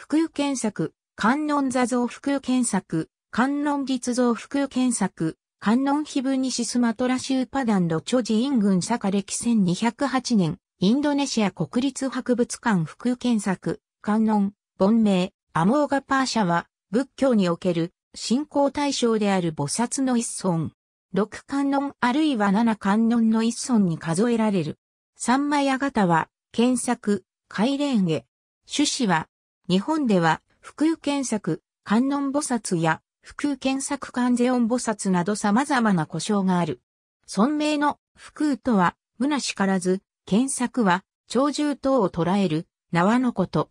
福湯検索、観音座像福湯検索、観音立像福湯検索、観音碑分西スマトラ州パダンロチョイン群坂歴1208年、インドネシア国立博物館福湯検索、観音、本名、アモーガパーシャは、仏教における信仰対象である菩薩の一尊。六観音あるいは七観音の一尊に数えられる。三枚あがたは、検索、海蓮へ。趣旨は、日本では、福右検索、観音菩薩や、福右検索観世音菩薩など様々な故障がある。尊名の福右とは、なしからず、検索は、鳥獣等を捉える、縄のこと。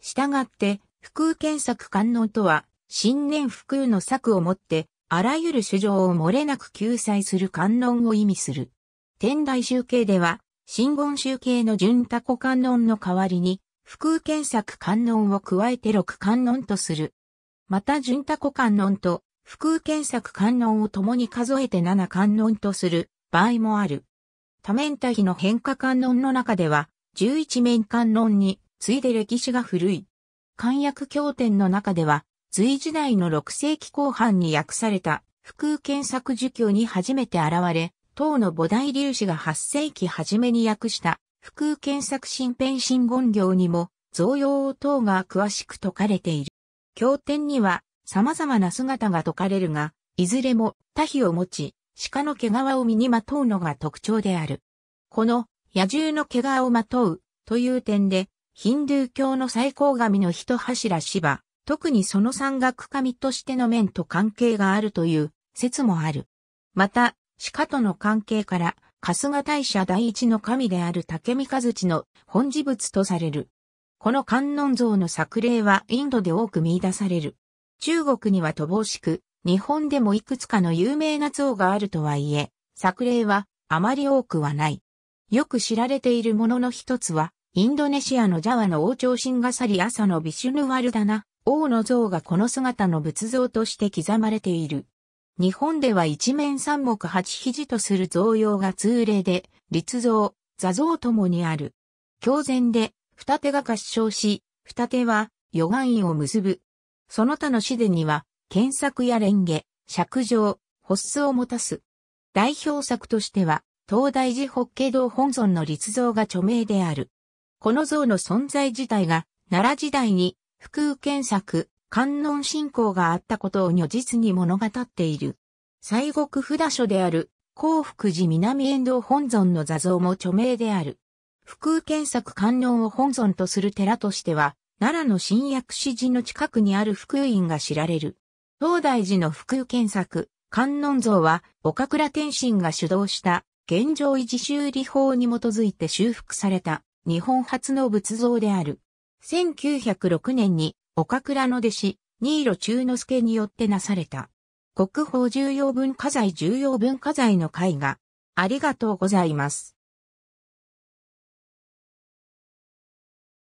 したがって、福右検索観音とは、新年福右の策をもって、あらゆる主情を漏れなく救済する観音を意味する。天台宗系では、新言宗系の純多古観音の代わりに、腹空検索観音を加えて六観音とする。また順多古観音と腹空検索観音を共に数えて七観音とする場合もある。多面多比の変化観音の中では、十一面観音に次いで歴史が古い。漢訳経典の中では、隋時代の六世紀後半に訳された、腹空検索儒教に初めて現れ、唐の菩提粒子が八世紀初めに訳した、空検索新編新言行にも、増用等が詳しく説かれている。経典には、様々な姿が説かれるが、いずれも、多比を持ち、鹿の毛皮を身にまとうのが特徴である。この、野獣の毛皮をまとう、という点で、ヒンドゥー教の最高神の一柱芝、特にその山岳神としての面と関係があるという説もある。また、鹿との関係から、春日大社第一の神である竹三日槌の本事物とされる。この観音像の作例はインドで多く見出される。中国には乏しく、日本でもいくつかの有名な像があるとはいえ、作例はあまり多くはない。よく知られているものの一つは、インドネシアのジャワの王朝シンガサリ朝のビシュヌワルダナ、王の像がこの姿の仏像として刻まれている。日本では一面三目八肘とする造用が通例で、立像、座像ともにある。狂前で、二手が合唱し、二手は、余願院を結ぶ。その他の詩でには、検索や蓮華、釈上、発出を持たす。代表作としては、東大寺北慶堂本尊の立像が著名である。この像の存在自体が、奈良時代に、福右検作、観音信仰があったことを如実に物語っている。西国札所である、幸福寺南遠道本尊の座像も著名である。福空検作観音を本尊とする寺としては、奈良の新薬師寺の近くにある福院が知られる。東大寺の福空検作観音像は、岡倉天心が主導した、現状維持修理法に基づいて修復された、日本初の仏像である。1906年に、岡倉の弟子、新路中之助によってなされた。国宝重要文化財重要文化財の会がありがとうございます。